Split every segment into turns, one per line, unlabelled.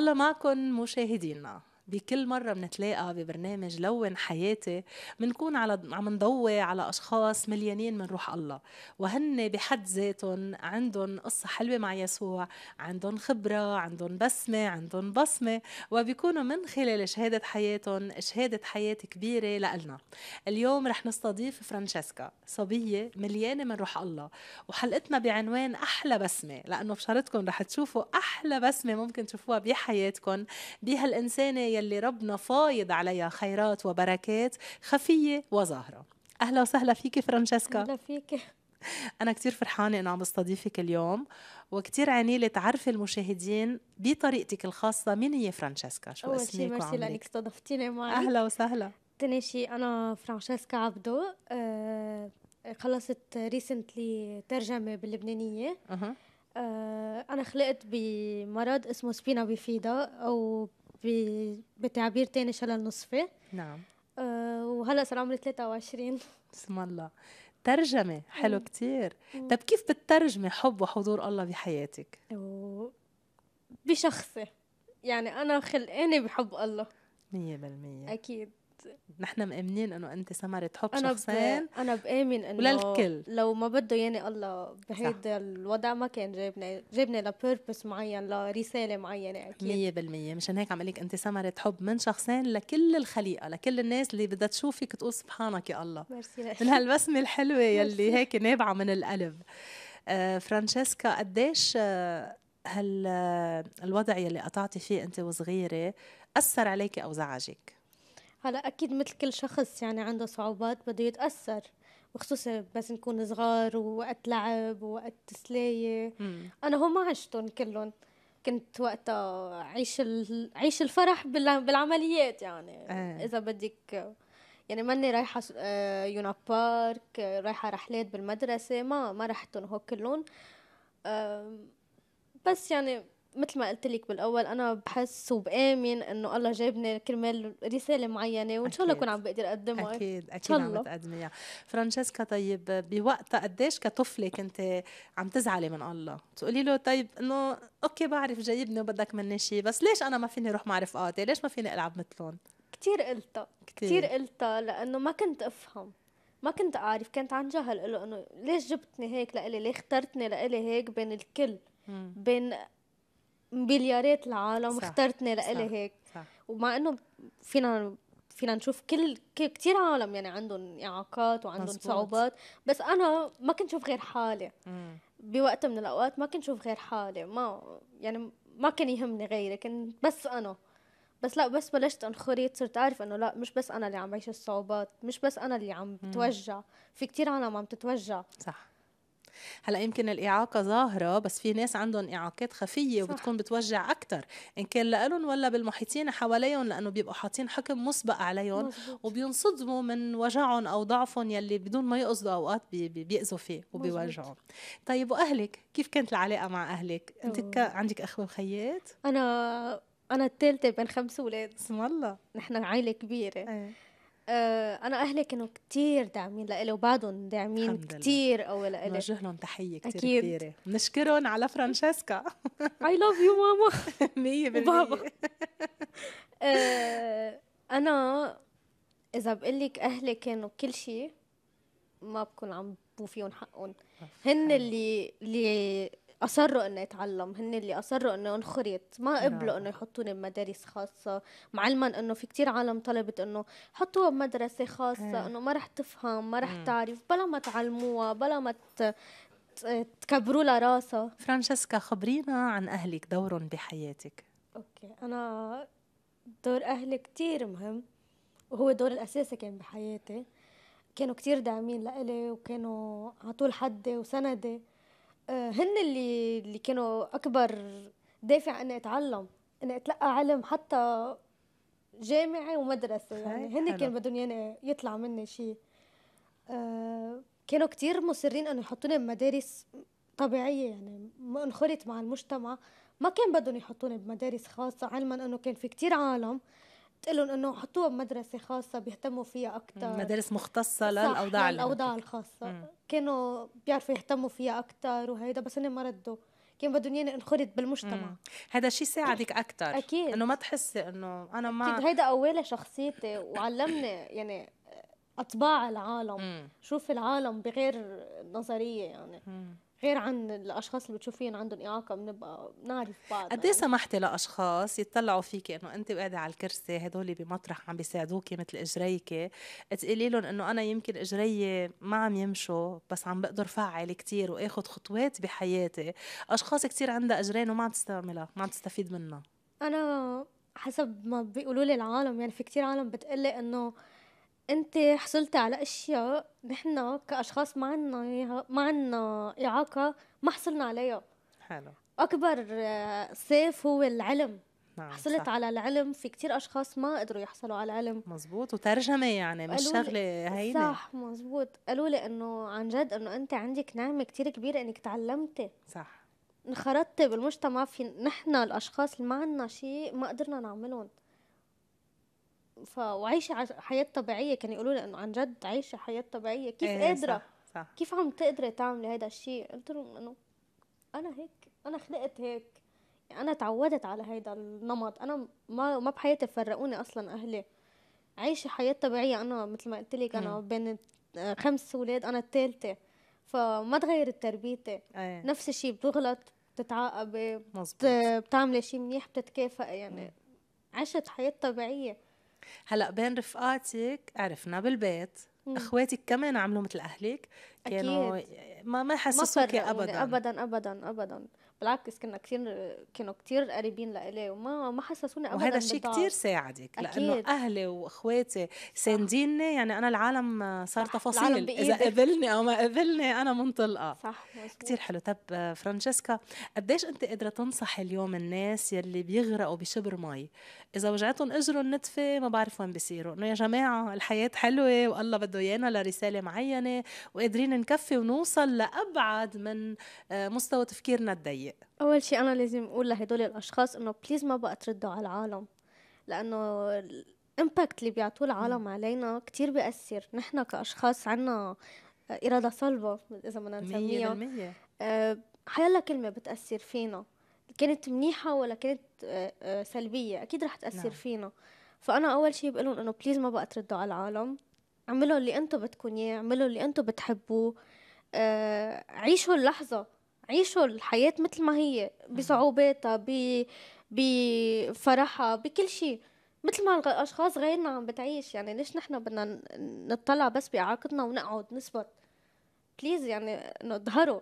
الله معكم مشاهدينا بكل مرة بنتلاقى ببرنامج لون حياتي بنكون على عم نضوي على أشخاص مليانين من روح الله وهن بحد ذاتهم عندهم قصة حلوة مع يسوع عندهم خبرة عندهم بسمة عندهم بصمة وبيكونوا من خلال شهادة حياتهم شهادة حياة كبيرة لإلنا اليوم رح نستضيف فرانشيسكا صبية مليانة من روح الله وحلقتنا بعنوان أحلى بسمة لأنه بشرتكم رح تشوفوا أحلى بسمة ممكن تشوفوها بحياتكم بهالإنسانة يلي ربنا فايض عليها خيرات وبركات خفية وظاهرة أهلا وسهلا فيك فرانشيسكا أهلا فيك أنا كتير فرحانة إنه عم بستضيفك اليوم وكتير عنيلة تعرفي المشاهدين بطريقتك الخاصة مين هي فرانشيسكا شو أول اسمك شي ميرسي لأنك إيه؟
استضفتيني معي أهلا وسهلا تاني شيء أنا فرانشيسكا عبدو أه خلصت ريسنتلي ترجمة باللبنانية أه. أه أنا خلقت بمرض اسمه سبينا بيفيدا أو بتعبير تاني شلل نصفي نعم أه وهلا صار عمري 23
بسم الله ترجمة حلو كتير طب كيف بتترجمي حب وحضور الله بحياتك؟
بشخصي يعني أنا خلقانة بحب الله
مية بالمية أكيد نحن مآمنين انه انت سمرة حب أنا شخصين ب...
انا بآمن انه وللكل لو ما بده يعني الله بهيدا الوضع ما كان جايبنا جايبنا لبيربس معين لرسالة معينة اكيد
100% مشان هيك عم لك انت سمرة حب من شخصين لكل الخليقة لكل الناس اللي بدها تشوفك تقول سبحانك يا الله مرسي من هالبسمة الحلوة يلي هيك نابعة من القلب آه فرانشيسكا قديش آه هالوضع آه، يلي قطعتي فيه انت وصغيره اثر عليك او زعجك
هلا اكيد مثل كل شخص يعني عنده صعوبات بده يتاثر وخصوصا بس نكون صغار ووقت لعب ووقت سلاية انا هون ما عشتهم كلهم كنت وقتها عيش عيش الفرح بالعمليات يعني آه. اذا بدك يعني ماني رايحه آه، يونا بارك رايحه رحلات بالمدرسه ما ما رحتهم هو كلهم بس يعني مثل ما قلت لك بالاول انا بحس وبامن انه الله جايبني كرمال
رساله معينه وان شاء الله اكون عم بقدر اقدمها اكيد اكيد عم تقدميها فرانشيسكا طيب بوقتها قديش كطفله كنت عم تزعلي من الله تقولي له طيب انه اوكي بعرف جايبني وبدك مني شيء بس ليش انا ما فيني اروح مع رفقاتي ليش ما فيني العب مثلهم كثير قلتها كثير
قلتها لانه ما كنت افهم ما كنت اعرف كنت عن جهل له انه ليش جبتني هيك لإلي ليه اخترتني لإلي هيك بين الكل بين مليارات العالم صح. اخترتني لإلي هيك صح. ومع انه فينا فينا نشوف كل كثير عالم يعني عندهم اعاقات وعندهم مزبوط. صعوبات بس انا ما كنت شوف غير حالي بوقت من الاوقات ما كنت شوف غير حالي ما يعني ما كان يهمني غيري كنت بس انا بس لا بس بلشت انخرط صرت اعرف انه لا مش بس انا اللي عم بعيش الصعوبات مش بس انا اللي عم بتوجع في كثير عالم عم تتوجع صح
هلا يمكن الاعاقه ظاهره بس في ناس عندهم اعاقات خفيه صح. وبتكون بتوجع اكثر ان كان لهم ولا بالمحيطين حواليهم لانه بيبقوا حاطين حكم مسبق عليهم وبينصدموا من وجعهم او ضعفهم يلي بدون ما يقصدوا اوقات بيأذوا فيه وبيوجعوا طيب واهلك كيف كانت العلاقه مع اهلك انت ك... عندك اخوه وخيات
انا انا الثالثه بين خمس اولاد اسم الله نحن عائله كبيره أيه. آه، انا اهلي كانوا كثير داعمين لإلي وبعدهم
داعمين كثير قوي لإلي نوجه لهم تحيه كثير كبيره بنشكرهم على فرانشيسكا
اي لاف يو ماما 100%
آه
انا اذا بقول لك اهلي كانوا كل شيء ما بكون عم بو فيهم حقهم هن اللي اللي اصروا انه يتعلم هن اللي اصروا انه انخرط ما قبلوا انه يحطوني بمدارس خاصه معلما انه في كتير عالم طلبت انه حطوها بمدرسه خاصه إيه. انه ما رح تفهم ما رح تعرف بلا ما تعلموها بلا ما تكبروا لها راسها
فرانشيسكا خبرينا عن اهلك دورهم بحياتك
اوكي انا دور اهلي كتير مهم وهو دور الاساسي كان بحياتي كانوا كتير داعمين لإلي وكانوا على طول حدي وسندي آه، هن اللي اللي كانوا اكبر دافع اني اتعلم اني اتلقى علم حتى جامعي ومدرسه يعني هن كان بدهم يعني يطلع مني شيء أه كانوا كتير مصرين انه يحطوني بمدارس طبيعيه يعني ما انخرط مع المجتمع ما كان بدهم يحطوني بمدارس خاصه علما انه كان في كتير عالم تقول لهم انه حطوها بمدرسه خاصه بيهتموا فيها اكثر مدارس
مختصه للاوضاع يعني للاوضاع الخاصه مم.
كانوا بيعرفوا يهتموا فيها اكثر وهيدا بس هن ما ردوا كان بدهم ياني انخرط
بالمجتمع هذا الشيء ساعدك اكثر اكيد انه ما تحسي انه انا ما اكيد هيدا
قوالة شخصيتي وعلمني يعني اطباع العالم مم. شوف العالم بغير نظريه يعني مم. غير عن الاشخاص اللي بتشوفين عندهم اعاقه بنبقى
نعرف بعض قد ايه سمحتي لاشخاص يطلعوا فيكي انه انت قاعده على الكرسي هدول بمطرح عم بيساعدوكي مثل اجريكي تقولي لهم انه انا يمكن اجري ما عم يمشوا بس عم بقدر فعل كثير واخذ خطوات بحياتي اشخاص كثير عندها اجرين وما عم تستعملها ما عم تستفيد منها
انا حسب ما بيقولوا لي العالم يعني في كثير عالم بتقلي انه انت حصلتي على اشياء نحن كاشخاص ما عنا ما عنا اعاقه ما حصلنا عليها حلو اكبر آه، سيف هو العلم
نعم حصلت صح. على
العلم في كتير اشخاص ما قدروا يحصلوا على العلم
مزبوط وترجمة يعني مش شغلة هينة صح
مزبوط قالوا لي انه عن جد انه انت عندك نعمه كتير كبيره انك تعلمتي صح انخرطتي بالمجتمع في نحن الاشخاص اللي ما عندنا شيء ما قدرنا نعملهم ف... حياه طبيعيه كانوا يقولوا لي انه عن جد عيشة حياه طبيعيه كيف إيه قادره صح صح. كيف عم تقدري تعملي هذا الشيء قلت لهم انه انا هيك انا خلقت هيك يعني انا تعودت على هيدا النمط انا ما ما بحياتي فرقوني اصلا اهلي عيشة حياه طبيعيه انا مثل ما قلت لك انا إيه. بين خمس اولاد انا الثالثه فما تغيرت تربيتي أيه. نفس الشيء بتغلط بتتعاقبي بتعملي شيء منيح بتتكافئي يعني إيه. عشت حياه طبيعيه
هلا بين رفقاتك عرفنا بالبيت مم. اخواتك كمان عملوا مثل اهلك كانوا أكيد. ما ما حسسوك يعني ابدا ابدا
ابدا ابدا بالعكس كنا كثير كانوا كثير قريبين لإلي وما ما حسسوني ابدا وهذا الشيء كثير
ساعدك لانه اهلي واخواتي سانديني يعني انا العالم صار صح. تفاصيل اذا قبلني او ما قبلني انا منطلقه صح كثير حلو طب فرانشيسكا قديش انت قادره تنصحي اليوم الناس يلي بيغرقوا بشبر مي اذا وجعتهم اجرهم نتفه ما بعرف وين بيصيروا انه يا جماعه الحياه حلوه والله بده ايانا لرساله معينه وقادرين نكفي ونوصل لابعد من آه، مستوى تفكيرنا الضيق سيء اول شيء انا لازم اقول لهدول الاشخاص انه بليز ما بقى تردوا على العالم لانه
الامباكت اللي بيعطوه العالم علينا كتير بيأثر نحن كاشخاص عنا اراده صلبه اذا بدنا نسميها 100% آه، حيلا كلمه بتأثر فينا كانت منيحه ولا كانت آه، آه، سلبيه اكيد رح تأثر نعم. فينا فانا اول شيء بقول لهم انه بليز ما بقى تردوا على العالم اعملوا اللي انتم بدكم اياه اعملوا اللي انتم بتحبوه عيشوا اللحظه عيشوا الحياة مثل ما هي بصعوباتها ب بفرحها بكل شيء مثل ما الاشخاص غيرنا عم بتعيش يعني ليش نحن بدنا نطلع بس باعاقتنا ونقعد نثبت بليز يعني انه اظهروا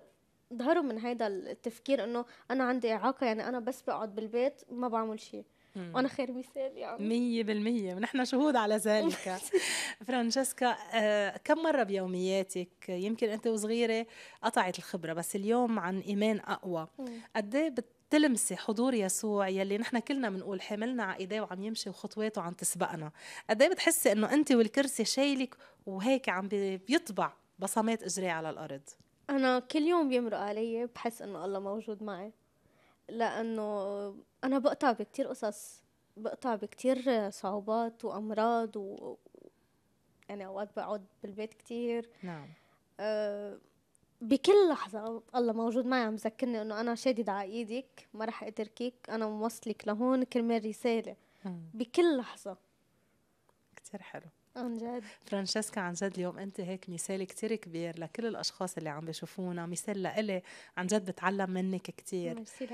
اظهروا من هيدا التفكير انه انا عندي اعاقه يعني انا بس بقعد بالبيت ما بعمل شيء وانا خير مثال يعني
مية بالمية ونحن شهود على ذلك فرانشيسكا آه، كم مرة بيومياتك يمكن أنت وصغيرة قطعت الخبرة بس اليوم عن إيمان أقوى قد إيه بتلمسي تلمسي حضور يسوع يلي نحن كلنا بنقول حملنا على ايديه وعم يمشي وخطواته عم تسبقنا قد ايه بتحسي انه انت والكرسي شايلك وهيك عم بيطبع بصمات اجريه على الارض
انا كل يوم بيمرق علي بحس انه الله موجود معي لأنه أنا بقطع بكتير قصص بقطع بكتير صعوبات وأمراض و يعني أوقات بقعد بالبيت كتير نعم أه بكل لحظة الله موجود معي عم ذكرني إنه أنا شادد على إيدك ما رح أتركك أنا موصلك لهون كرمال رسالة مم. نعم. بكل لحظة كتير حلو عن جد
فرانشيسكا عن جد اليوم انت هيك مثال كتير كبير لكل الاشخاص اللي عم بيشوفونا مثال لإلي عن جد بتعلم منك كتير ميرسي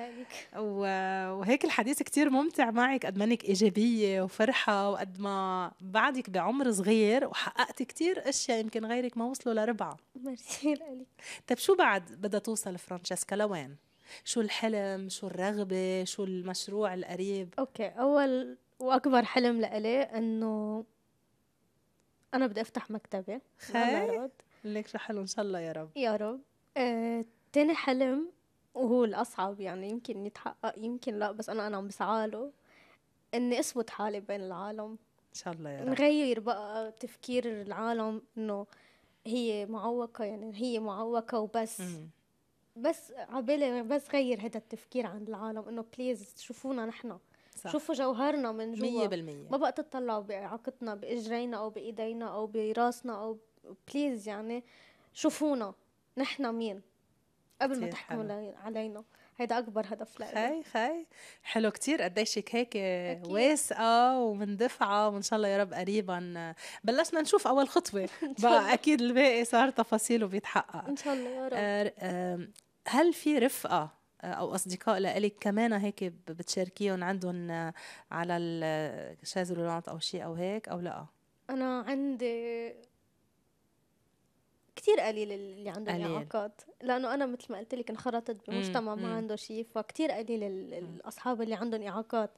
وهيك الحديث كتير ممتع معك قد منك ايجابيه وفرحه وقد ما بعدك بعمر صغير وحققت كتير اشياء يمكن غيرك ما وصلوا لربعها
ميرسي لك
طيب شو بعد بدها توصل فرانشيسكا لوين؟ شو الحلم شو الرغبة شو المشروع القريب
أوكي أول وأكبر حلم لإلي إنه انا بدي افتح مكتبه خير
ليك حلو ان شاء الله يا رب
يا رب آه، تاني حلم وهو الأصعب يعني يمكن يتحقق يمكن لا بس أنا أنا عم بسعاله إني أثبت حالي بين العالم إن شاء الله يا رب نغير بقى تفكير العالم إنه هي معوقة يعني هي معوقة وبس م- بس عبالي بس غير هذا التفكير عند العالم إنه بليز شوفونا نحن صح. شوفوا جوهرنا من جوا 100% ما بقى تطلعوا باعاقتنا باجرينا او بايدينا او براسنا او بليز يعني شوفونا نحن مين
قبل ما تحكموا
علينا هيدا اكبر هدف
لإلي خي خي حلو كتير قديشك هيك واثقه ومن دفعه وان شاء الله يا رب قريبا بلشنا نشوف اول خطوه بقى اكيد الباقي صار تفاصيله بيتحقق ان شاء الله يا رب آه، هل في رفقه او اصدقاء لإلك كمان هيك بتشاركيهم عندهم آه، على الشازلونات او شيء او هيك او لا
انا عندي كتير قليل اللي عندهم اعاقات لانه انا مثل ما قلت لك انخرطت بمجتمع ما عنده شيء فكتير قليل الاصحاب اللي عندهم اعاقات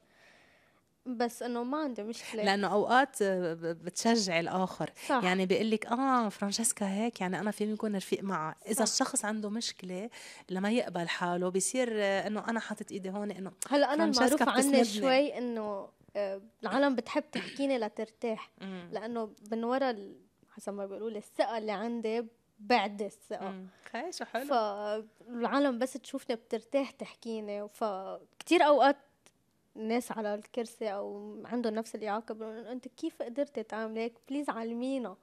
بس انه ما عندي مشكله لانه
اوقات بتشجع الاخر صح. يعني بيقول لك اه فرانشيسكا هيك يعني انا فيني اكون رفيق معها اذا الشخص عنده مشكله لما يقبل حاله بصير انه انا حاطط ايدي هون انه هلا انا المعروف عني شوي
انه آه، العالم بتحب تحكيني لترتاح لانه من ورا حسب ما بيقولوا لي الثقه اللي عندي بعد الثقه شو حلو فالعالم بس تشوفني بترتاح تحكيني فكتير اوقات ناس على الكرسي او عندهم نفس الاعاقه بيقولوا انت كيف قدرتي تعملي هيك بليز علمينا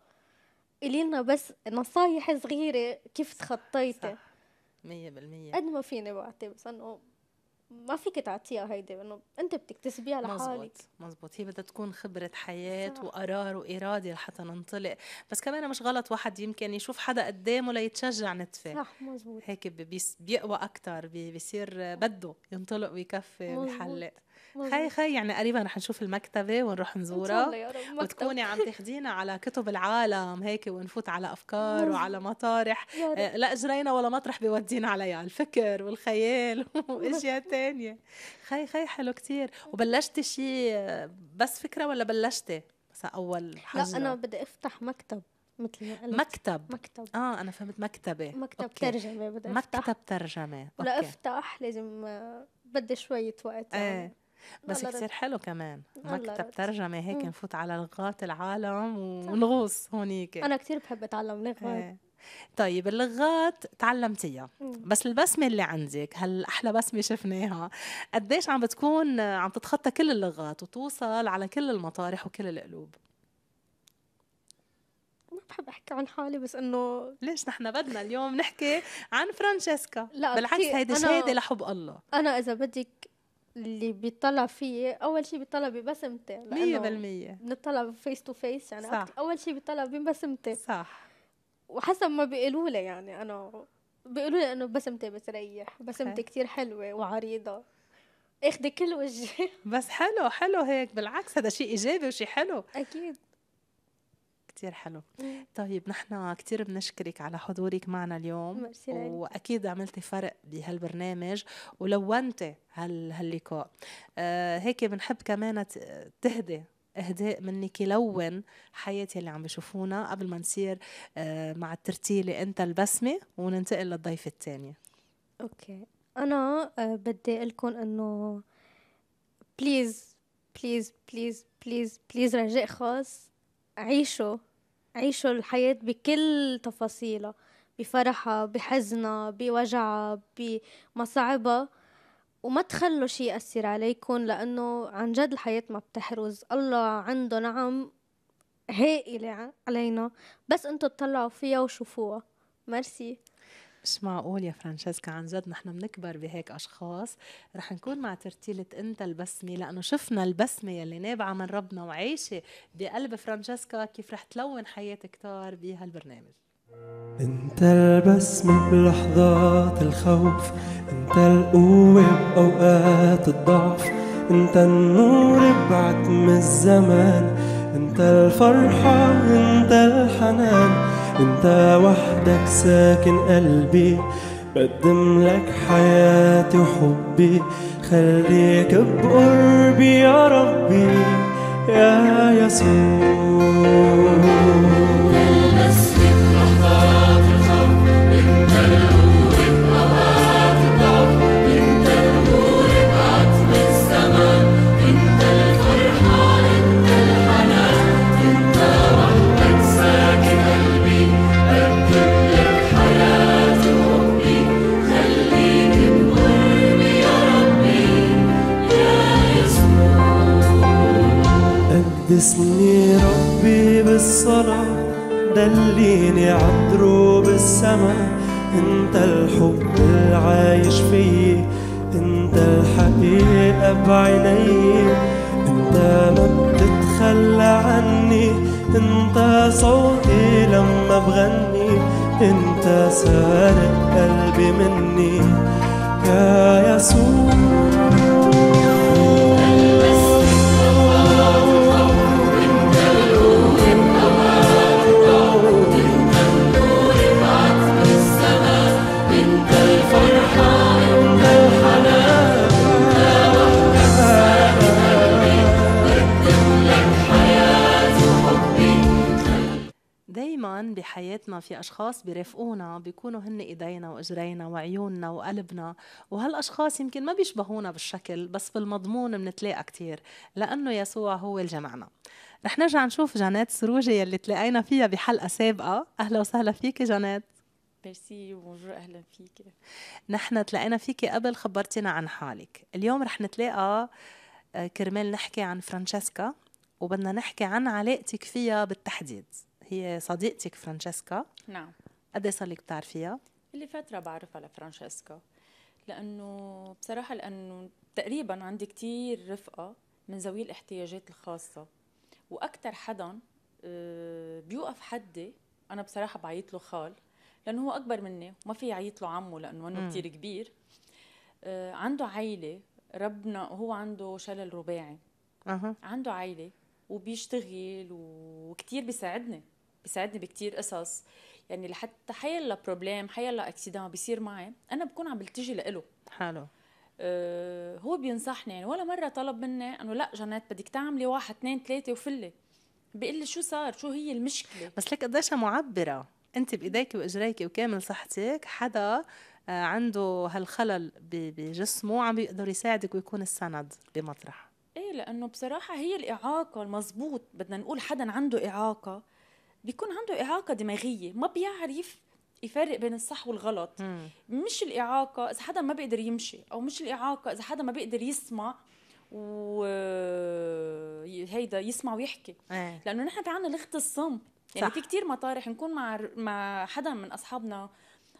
قولي لنا بس نصايح صغيره كيف تخطيتي
100% قد
ما فيني بعطي بس انه ما فيك تعطيها هيدي انه انت بتكتسبيها لحالك مزبوط
مزبوط هي بدها تكون خبره حياه صح. وقرار واراده لحتى ننطلق بس كمان مش غلط واحد يمكن يشوف حدا قدامه ليتشجع نتفه صح مزبوط هيك بيقوى اكثر بيصير بده ينطلق ويكفي ويحلق خي خي يعني قريبا رح نشوف المكتبه ونروح نزورها وتكوني عم تاخدينا على كتب العالم هيك ونفوت على افكار مزبوط. وعلى مطارح آه، لا اجرينا ولا مطرح بيودينا عليها الفكر والخيال واشياء تانية خي خي حلو كتير وبلشتي شيء بس فكره ولا بلشتي بس اول حاجه لا انا بدي افتح مكتب مثل ما قلت مكتب مكتب اه انا فهمت مكتبه مكتب أوكي. ترجمه بدي افتح مكتب ترجمه لافتح
لازم آه، بدي شويه وقت إيه. يعني. ايه بس كثير
حلو كمان مكتب ترجمه هيك نفوت على لغات العالم ونغوص هونيك انا
كثير بحب اتعلم لغات إيه.
طيب اللغات تعلمتيها بس البسمه اللي عندك هل احلى بسمه شفناها قديش عم بتكون عم تتخطى كل اللغات وتوصل على كل المطارح وكل القلوب ما بحب احكي عن حالي بس انه ليش نحن بدنا اليوم نحكي عن فرانشيسكا لا بالعكس هيدي شهاده لحب الله انا اذا
بدك اللي بيطلع فيي إيه؟ اول شيء بيطلع ببسمتي 100% بنطلع فيس تو فيس يعني صح. اول شيء بيطلع ببسمتي صح وحسب ما بيقولوا لي يعني انا بيقولوا لي انه بسمتي بتريح بسمتي okay. كتير حلوه وعريضه
اخدي كل وجهي بس حلو حلو هيك بالعكس هذا شيء ايجابي وشيء حلو اكيد كتير حلو طيب نحن كتير بنشكرك على حضورك معنا اليوم وأكيد عملتي فرق بهالبرنامج ولونتي هال هاللقاء آه هيك بنحب كمان تهدي اهداء منك يلون حياتي اللي عم بشوفونا قبل ما نصير آه مع الترتيله انت البسمه وننتقل للضيف الثانيه
اوكي انا آه بدي اقول لكم انه بليز بليز بليز بليز بليز رجاء خاص عيشوا عيشوا الحياة بكل تفاصيلها بفرحها بحزنها بوجعها بمصاعبها وما تخلوا شي يأثر عليكم لأنه عن جد الحياة ما بتحرز الله عنده نعم هائلة علينا بس انتو تطلعوا فيها وشوفوها
ميرسي مش معقول يا فرانشيسكا عن جد نحن بنكبر بهيك اشخاص رح نكون مع ترتيلة انت البسمه لانه شفنا البسمه يلي نابعه من ربنا وعايشه بقلب فرانشيسكا كيف رح تلون حياه كتار بهالبرنامج انت البسمة بلحظات الخوف انت القوة بأوقات الضعف انت النور بعتم الزمان انت الفرحة انت الحنان انت وحدك ساكن قلبي بقدم لك حياتي وحبي خليك بقربي يا ربي يا
يسوع
حدثني ربي بالصلاة دليني عدرو بالسما انت الحب العايش فيي انت الحقيقة بعيني انت ما بتتخلى عني انت صوتي لما بغني انت سارق قلبي مني يا يسوع في اشخاص بيرافقونا بيكونوا هن ايدينا واجرينا وعيوننا وقلبنا وهالاشخاص يمكن ما بيشبهونا بالشكل بس بالمضمون بنتلاقى كثير لانه يسوع هو اللي جمعنا رح نرجع نشوف جانات سروجي يلي تلاقينا فيها بحلقه سابقه اهلا وسهلا فيك جانات
ميرسي وبونجور اهلا فيك
نحن تلاقينا فيكي قبل خبرتينا عن حالك اليوم رح نتلاقى آه، كرمال نحكي عن فرانشيسكا وبدنا نحكي عن علاقتك فيها بالتحديد هي صديقتك فرانشيسكا نعم قد إيه صار لك بتعرفيها؟
اللي فترة بعرفها لفرانشيسكا لأنه بصراحة لأنه تقريبا عندي كتير رفقة من ذوي الاحتياجات الخاصة وأكثر حدا آه، بيوقف حدي أنا بصراحة بعيط له خال لأنه هو أكبر مني وما في يعيط له عمه لأنه منه كتير كبير آه، عنده عيلة ربنا وهو عنده شلل رباعي عنده عيلة وبيشتغل وكتير بيساعدني بيساعدني بكتير قصص يعني لحتى حيلا بروبليم حيلا اكسيدان بيصير معي انا بكون عم بلتجي لإله حلو أه هو بينصحني يعني ولا مره طلب مني انه لا جنات بدك تعملي واحد اثنين ثلاثه وفلي
بيقول لي شو صار شو هي المشكله بس لك قديش معبره انت بايديك واجريك وكامل صحتك حدا آه، عنده هالخلل بجسمه عم بيقدر يساعدك ويكون السند بمطرح
ايه لانه بصراحه هي الاعاقه المزبوط بدنا نقول حدا عنده اعاقه بيكون عنده إعاقة دماغية ما بيعرف يفرق بين الصح والغلط مم. مش الإعاقة إذا حدا ما بيقدر يمشي أو مش الإعاقة إذا حدا ما بيقدر يسمع وهيدا يسمع ويحكي ايه. لأنه نحن في عنا لغة الصم يعني صح. في كتير مطارح نكون مع مع حدا من أصحابنا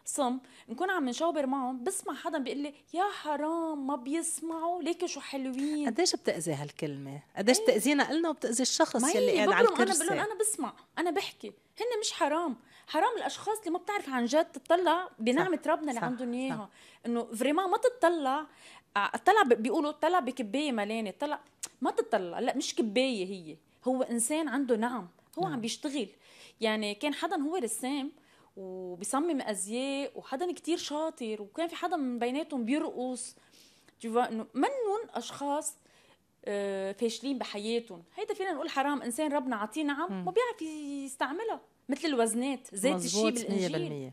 صم نكون عم نشاوبر معهم بسمع حدا بيقول لي يا حرام ما بيسمعوا
ليك شو حلوين قديش بتاذي هالكلمه قديش أيه. تاذينا قلنا وبتاذي الشخص يلي قاعد على الكرسي انا بقول انا
بسمع انا بحكي هن
مش حرام حرام الاشخاص اللي ما بتعرف عن جد
تطلع بنعمه ربنا اللي عندهم اياها انه فريمان ما تطلع اطلع آه، بيقولوا اطلع بكبايه ملانه اطلع ما تطلع لا مش كبايه هي هو انسان عنده نعم هو نعم. عم بيشتغل يعني كان حدا هو رسام وبيصمم ازياء وحدا كتير شاطر وكان في حدا من بيناتهم بيرقص انه منن اشخاص آه، فاشلين بحياتهم هيدا فينا نقول حرام انسان ربنا عطيه نعم ما بيعرف يستعملها مثل الوزنات ذات الشيء بالانجيل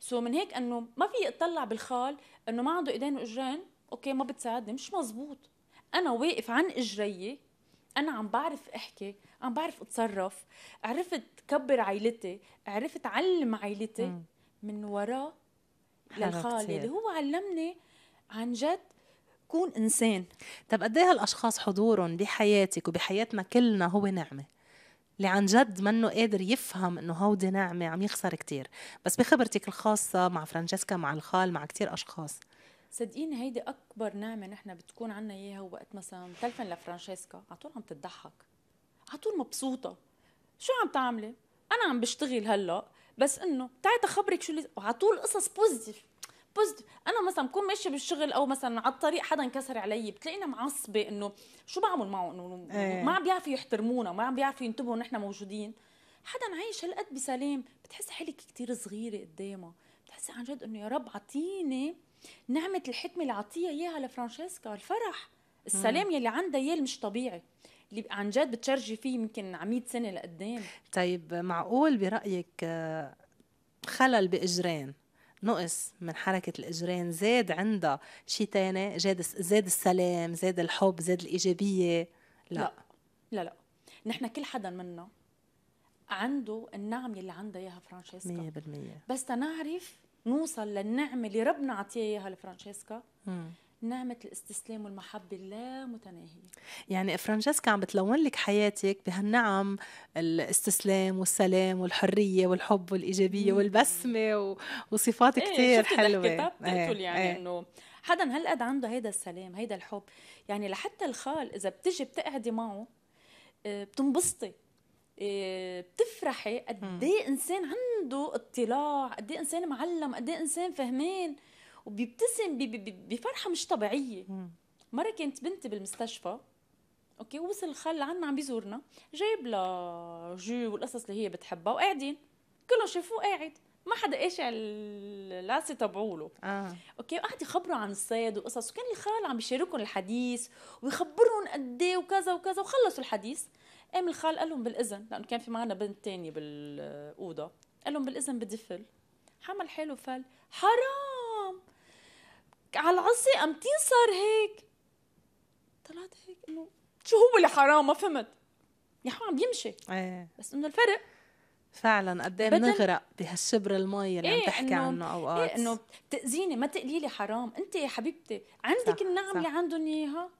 سو من هيك انه ما في اطلع بالخال انه ما عنده ايدين واجرين اوكي ما بتساعدني مش مزبوط انا واقف عن اجري انا عم بعرف احكي عم بعرف اتصرف عرفت كبر عائلتي عرفت علم عائلتي مم. من وراه للخالي اللي هو علمني عن جد
كون انسان طب قد ايه هالاشخاص حضورهم بحياتك وبحياتنا كلنا هو نعمه اللي عن جد منه قادر يفهم انه هودي نعمه عم يخسر كتير بس بخبرتك الخاصه مع فرانشيسكا مع الخال مع كتير اشخاص
صدقيني هيدي اكبر نعمه نحن بتكون عنا اياها وقت مثلا تلفن لفرانشيسكا على طول عم تضحك على طول مبسوطه شو عم تعملي انا عم بشتغل هلا بس انه تعي تخبرك شو اللي وعلى طول قصص بوزيتيف بوزيتيف انا مثلا بكون ماشيه بالشغل او مثلا على الطريق حدا انكسر علي بتلاقينا معصبه انه شو بعمل معه انه ايه. ما عم بيعرفوا يحترمونا ما عم بيعرفوا ينتبهوا نحن موجودين حدا عايش هالقد بسلام بتحسي حالك كثير صغيره قدامه بتحسي عن جد انه يا رب اعطيني نعمه الحكمه اللي عطيها اياها لفرانشيسكا الفرح السلام يلي عندها اياه مش طبيعي اللي عن جد بتشرجي فيه يمكن عميد 100 سنه لقدام
طيب معقول برايك خلل باجرين نقص من حركة الإجرين زاد عندها شيء تاني زاد زاد السلام زاد الحب زاد الإيجابية لا لا
لا, لا. نحن كل حدا منا عنده النعم يلي عندها اياها فرانشيسكا 100% بس تنعرف نوصل للنعمه اللي ربنا عطيها اياها لفرانشيسكا نعمة الاستسلام والمحبة اللامتناهية
يعني فرانشيسكا عم بتلون لك حياتك بهالنعم الاستسلام والسلام والحرية والحب والإيجابية مم. والبسمة و... وصفات ايه كتير حلوة الكتاب ايه. يعني ايه. انه
حدا هالقد عنده هيدا السلام هيدا الحب يعني لحتى الخال إذا بتجي بتقعدي معه آه، بتنبسطي إيه، بتفرحي قد ايه انسان عنده اطلاع قد ايه انسان معلم قد ايه انسان فهمان وبيبتسم بفرحه مش طبيعيه مره كانت بنتي بالمستشفى اوكي وصل الخال عنا عم بيزورنا جايب لها جو والقصص اللي هي بتحبها وقاعدين كلهم شافوه قاعد ما حدا قاشع العسي تبعوله آه. اوكي وقعد يخبروا عن الصيد وقصص وكان الخال عم بيشاركهم الحديث ويخبرهم قد ايه وكذا وكذا وخلصوا الحديث قام الخال قال لهم بالاذن لانه كان في معنا بنت تانية بالاوضه قال لهم بالاذن بدي فل حمل حاله فل حرام على العصي امتين صار هيك طلعت هيك انه
شو هو اللي حرام ما فهمت يا حرام عم بيمشي ايه بس انه الفرق فعلا قد ايه بنغرق بهالشبر المي اللي إيه عم تحكي عنه اوقات ايه انه
بتاذيني ما تقلي لي حرام انت يا حبيبتي عندك صح النعم صح. اللي عندهم اياها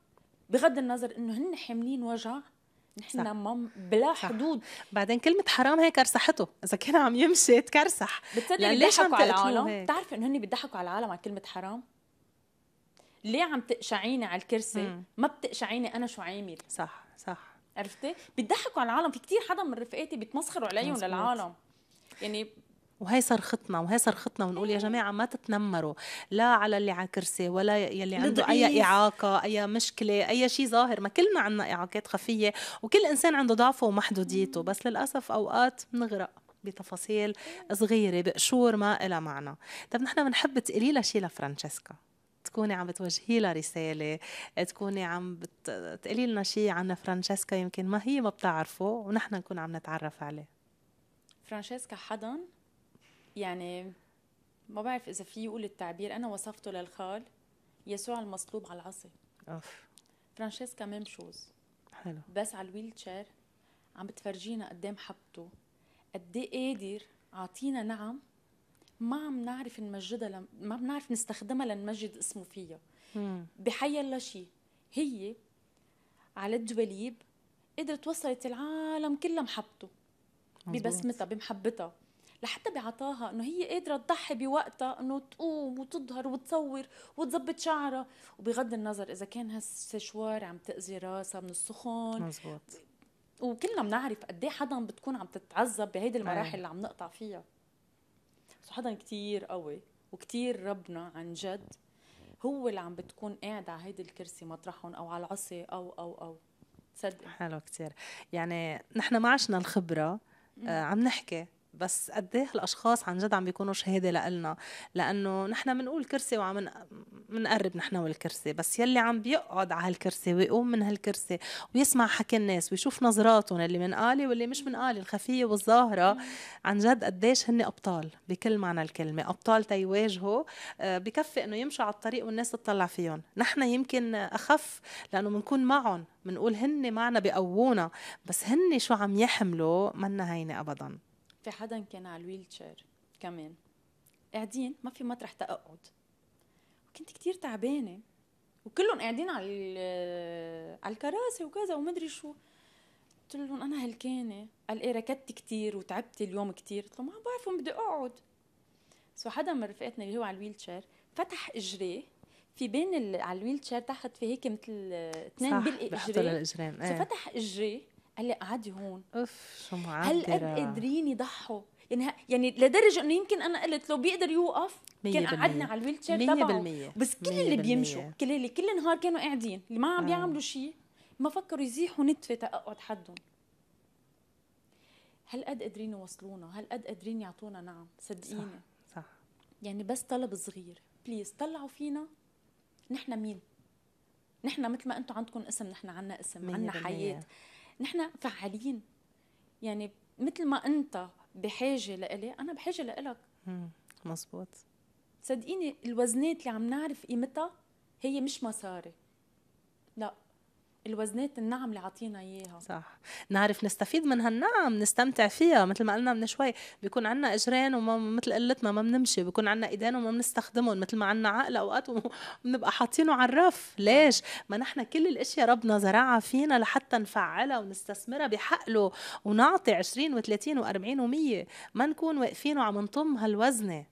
بغض النظر انه هن حاملين وجع نحن ما بلا حدود
بعدين كلمة حرام هي كرسحته إذا كان عم يمشي تكرسح ليش عم على العالم
بتعرفي إنه هن بيضحكوا على العالم على كلمة حرام ليه عم تقشعيني على الكرسي مم. ما بتقشعيني أنا شو عامل صح صح عرفتي بتضحكوا على العالم في كتير حدا من رفقاتي بيتمسخروا عليهم للعالم يعني
وهي صرختنا وهي صرختنا ونقول يا جماعه ما تتنمروا لا على اللي على كرسي ولا يلي عنده اي اعاقه اي مشكله اي شيء ظاهر ما كلنا عندنا اعاقات خفيه وكل انسان عنده ضعفه ومحدوديته بس للاسف اوقات بنغرق بتفاصيل صغيره بقشور ما لها معنى طب نحن بنحب تقولي لها شيء لفرانشيسكا تكوني عم بتوجهي لها رسالة تكوني عم بتقولي لنا شيء عن فرانشيسكا يمكن ما هي ما بتعرفه ونحن نكون عم نتعرف عليه
فرانشيسكا حدا يعني ما بعرف اذا في يقول التعبير انا وصفته للخال يسوع المصلوب على العصي اوف فرانشيسكا ميم شوز حلو بس على الويل تشير عم بتفرجينا قدام حبته قد إيه قادر عاطينا نعم ما عم نعرف نمجدها لم... ما بنعرف نستخدمها لنمجد اسمه فيها بحي الله شيء هي على الدوليب قدرت وصلت العالم كلها محبته ببسمتها بمحبتها لحتى بعطاها انه هي قادره تضحي بوقتها انه تقوم وتظهر وتصور وتظبط شعرها وبغض النظر اذا كان هالسشوار عم تاذي راسها من السخون مزبوط وكلنا بنعرف قد ايه حدا بتكون عم تتعذب بهيدي المراحل أيوة. اللي عم نقطع فيها سو حدا كثير قوي وكثير ربنا عن جد هو اللي عم بتكون قاعد على هيدي الكرسي مطرحهم او على العصي او او او
تصدق حلو كثير يعني نحن ما عشنا الخبره آه عم نحكي بس قد ايه الاشخاص عن جد عم بيكونوا شهاده لإلنا لانه نحن بنقول كرسي وعم بنقرب نحن والكرسي بس يلي عم بيقعد على هالكرسي ويقوم من هالكرسي ويسمع حكي الناس ويشوف نظراتهم اللي من قالي واللي مش من قالي الخفيه والظاهره عن جد قديش هن ابطال بكل معنى الكلمه ابطال تيواجهوا آه، بكفي انه يمشوا على الطريق والناس تطلع فيهم نحن يمكن اخف لانه بنكون معهم بنقول هن معنا بقوونا بس هن شو عم يحملوا منا هينه ابدا
في حدا كان على الويل تشير كمان قاعدين ما في مطرح تقعد وكنت كتير تعبانه وكلهم قاعدين على على الكراسي وكذا ومدري شو قلت لهم انا هلكانه قال ايه ركضت كثير وتعبت اليوم كثير قلت له ما بعرف وين بدي اقعد سو حدا من رفقاتنا اللي هو على الويل تشير فتح اجريه في بين على الويل تشير تحت في هيك مثل آه، اثنين بلقي اجرين صح اجريه هلا قعدي هون اوف
شو معقدة هل قادرين
يضحوا يعني يعني لدرجه انه يمكن انا قلت لو بيقدر يوقف كان قعدنا على الويل تشير تبعه بس كل اللي بيمشوا كل اللي كل النهار كانوا قاعدين اللي ما عم آه. بيعملوا شيء ما فكروا يزيحوا نتفه تقعد حدهم هل قد قادرين يوصلونا هل قد قادرين يعطونا نعم صدقيني صح. صح يعني بس طلب صغير بليز طلعوا فينا نحن مين نحن مثل ما انتم عندكم اسم نحن عنا اسم عنا حياه نحن فعالين يعني مثل ما انت بحاجه لإلي انا بحاجه لإلك مزبوط صدقيني الوزنات اللي عم نعرف قيمتها هي مش مصاري الوزنات النعم اللي عاطينا اياها صح
نعرف نستفيد من هالنعم نستمتع فيها مثل ما قلنا من شوي بيكون عندنا اجرين وما مثل قلتنا ما بنمشي بيكون عندنا ايدين وما بنستخدمهم مثل ما عندنا عقل اوقات وبنبقى حاطينه على الرف ليش ما نحن كل الاشياء ربنا زرعها فينا لحتى نفعلها ونستثمرها بحقله ونعطي 20 و30 و40 و100 ما نكون واقفين وعم نطم هالوزنه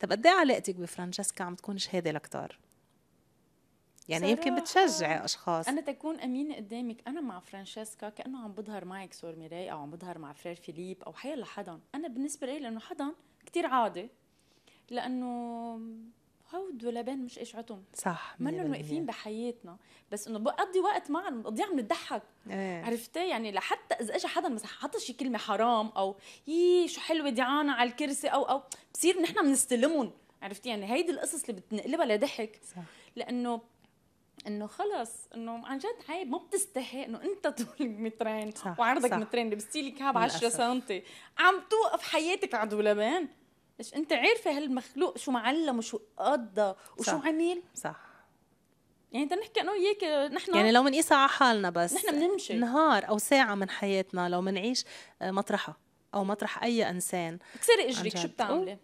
طب قد ايه علاقتك بفرانشيسكا عم تكون شهاده لكتار يعني يمكن بتشجعي اشخاص انا
تكون امينه قدامك انا مع فرانشيسكا كانه عم بظهر معك سور ميراي او عم بظهر مع فرير فيليب او حيلا حدا انا بالنسبه لي لانه حدا كتير عادي لانه هو الدولابين مش قشعتهم صح منهم واقفين بحياتنا بس انه بقضي وقت معهم بقضي عم نضحك ايه. عرفتي يعني لحتى اذا اجى حدا مثلا حط شي كلمه حرام او يي شو حلوه دعانا على الكرسي او او بصير نحن بنستلمهم عرفتي يعني هيدي القصص اللي بتنقلبها لضحك صح لانه انه خلص انه عن جد عيب ما بتستحق انه انت طول مترين صح وعرضك مترين لبستي لي اياها 10 سم عم توقف حياتك على دولابين ليش انت عارفه هالمخلوق شو معلم وشو قضى وشو صح. عميل صح يعني تنحكي انا وياك
نحن يعني لو بنقيسها على حالنا بس نحن بنمشي نهار او ساعه من حياتنا لو بنعيش آه، مطرحها او مطرح اي انسان بتكسري اجريك شو بتعملي؟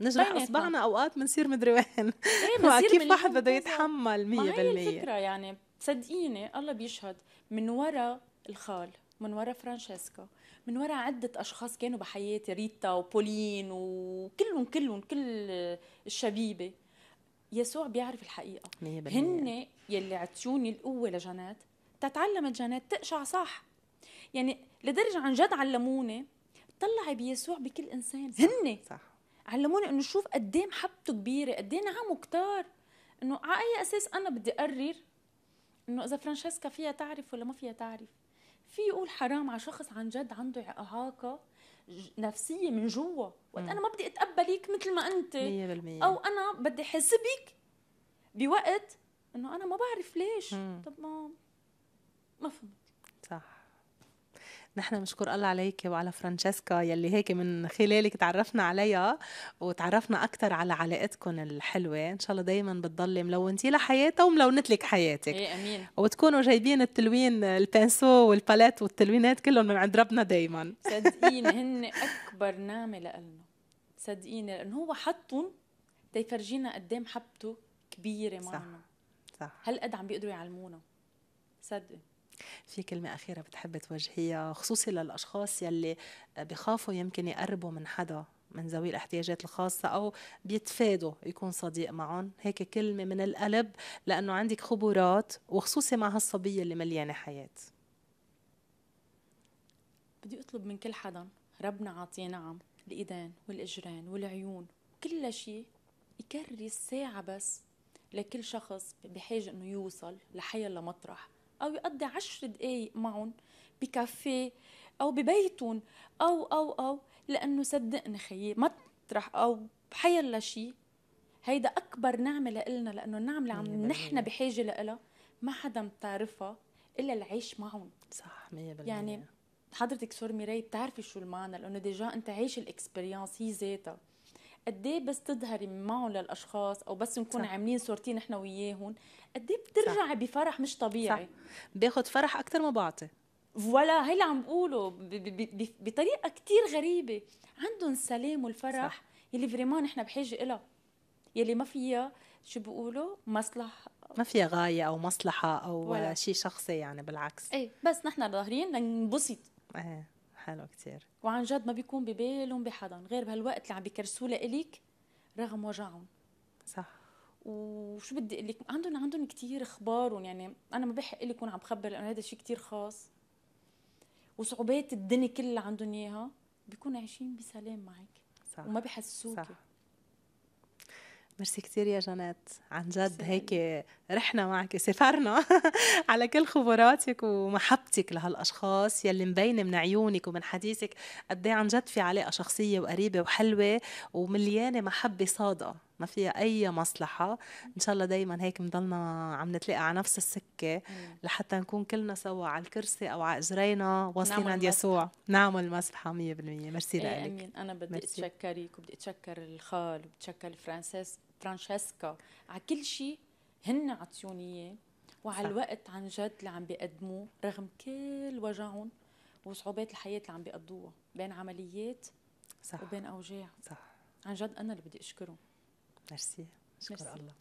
نجرح طيب، اصبعنا اوقات بنصير مدري وين إيه، كيف واحد بده يتحمل 100% ما هي الفكره
يعني صدقيني الله بيشهد من ورا الخال من ورا فرانشيسكا من ورا عدة أشخاص كانوا بحياتي ريتا وبولين وكلهم كلهم كل الشبيبة يسوع بيعرف الحقيقة هن يلي عطيوني القوة لجنات تتعلمت جنات تقشع صح يعني لدرجة عن جد علموني طلعي بيسوع بكل إنسان صح. هن صح علموني انه شوف قد ايه محبته كبيره قد ايه نعمه كتار انه على اي اساس انا بدي اقرر انه اذا فرانشيسكا فيها تعرف ولا ما فيها تعرف في يقول حرام على شخص عن جد عنده اعاقه نفسيه من جوا وقت انا ما بدي اتقبلك مثل ما انت 100% او انا بدي حاسبك بوقت انه انا ما بعرف ليش مم. طب ما ما فهمت
نحن بنشكر الله عليك وعلى فرانشيسكا يلي هيك من خلالك تعرفنا عليها وتعرفنا اكثر على علاقتكم الحلوه ان شاء الله دائما بتضلي ملونتي لحياتها حياتها وملونت لك حياتك ايه امين وتكونوا جايبين التلوين البانسو والباليت والتلوينات كلهم من عند ربنا دائما
صدقيني هن اكبر نعمه لالنا صدقيني لانه هو حطهم تيفرجينا قدام حبته كبيره معنا صح صح هالقد عم بيقدروا يعلمونا صدقي
في كلمة أخيرة بتحب توجهيها خصوصي للأشخاص يلي بخافوا يمكن يقربوا من حدا من ذوي الاحتياجات الخاصة أو بيتفادوا يكون صديق معهم هيك كلمة من القلب لأنه عندك خبرات وخصوصي مع هالصبية اللي مليانة حياة
بدي أطلب من كل حدا ربنا عاطيه نعم الإيدين والإجرين والعيون كل شيء يكرس ساعة بس لكل شخص بحاجة إنه يوصل لحي لمطرح أو يقضي عشر دقايق معهم بكافيه أو ببيتهم أو أو أو لأنه صدقني خيي مطرح أو الله شي هيدا أكبر نعمة لإلنا لأنه النعمة اللي عم نحن بحاجة لإلها ما حدا بتعرفها إلا العيش معهم صح 100% يعني حضرتك سور ميراي بتعرفي شو المعنى لأنه ديجا أنت عايش الاكسبيرينس هي ذاتها قد ايه بس تظهري معهم للاشخاص او بس نكون صح. عاملين صورتين نحن وياهم قد ايه بترجعي بفرح مش طبيعي صح. باخذ فرح اكثر ما بعطي ولا هي اللي عم بقوله بطريقه كثير غريبه عندهم السلام والفرح صح. يلي فريمان نحن بحاجه لها يلي ما فيها شو بيقولوا مصلح
ما فيها غايه او مصلحه او شيء شخصي يعني بالعكس
ايه بس نحن ظاهرين لننبسط
ايه حاله كثير
وعن جد ما بيكون ببالهم بحدا غير بهالوقت اللي عم بكرسوه لإلك رغم وجعهم صح وشو بدي اقول لك عندهم عندهم كثير اخبارهم يعني انا ما بحق لي اكون عم بخبر لانه هذا شيء كثير خاص وصعوبات الدنيا كلها عندهم اياها بيكونوا عايشين بسلام معك صح وما بحسوك صح
ميرسي كثير يا جنات عن جد هيك رحنا معك سافرنا على كل خبراتك ومحبتك لهالاشخاص يلي مبينه من عيونك ومن حديثك قد إيه عن جد في علاقه شخصيه وقريبه وحلوه ومليانه محبه صادقه ما فيها اي مصلحه ان شاء الله دايما هيك بنضلنا عم نتلاقى على نفس السكه لحتى نكون كلنا سوا على الكرسي او على اجرينا واصلين عند يسوع نعمل المسبحه 100% ميرسي إيه، لك امين انا بدي
اتشكرك وبدي اتشكر الخال وبتشكر فرانسيس فرانشيسكا على كل شيء هن عطيوني اياه وعلى الوقت عن جد اللي عم بيقدموه رغم كل وجعهم وصعوبات الحياه اللي عم بيقضوها بين عمليات صح وبين اوجاع صح عن جد انا اللي بدي اشكره
ميرسي اشكر الله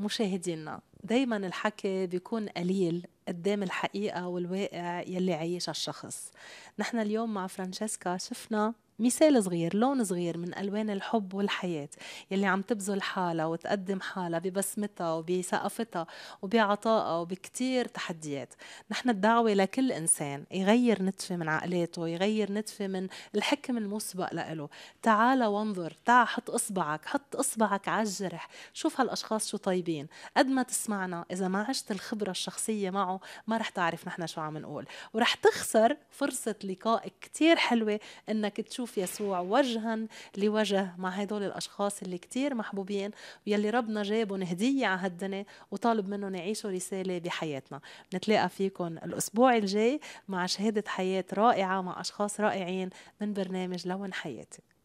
مشاهدينا دايما الحكي بيكون قليل قدام الحقيقة والواقع يلي عايشها الشخص نحن اليوم مع فرانشيسكا شفنا مثال صغير لون صغير من ألوان الحب والحياة يلي عم تبذل حالها وتقدم حالها ببسمتها وبثقافتها وبعطائها وبكتير تحديات نحن الدعوة لكل إنسان يغير نتفة من عقلاته يغير نتفة من الحكم المسبق لإله تعال وانظر تعا حط إصبعك حط إصبعك على الجرح شوف هالأشخاص شو طيبين قد ما تسمعنا إذا ما عشت الخبرة الشخصية معه ما رح تعرف نحن شو عم نقول ورح تخسر فرصة لقاء كتير حلوة إنك تشوف نشوف يسوع وجها لوجه مع هدول الاشخاص اللي كثير محبوبين ويلي ربنا جابهم هديه على هالدنيا وطالب منهم يعيشوا رساله بحياتنا نتلاقى فيكم الاسبوع الجاي مع شهاده حياه رائعه مع اشخاص رائعين من برنامج لون حياتي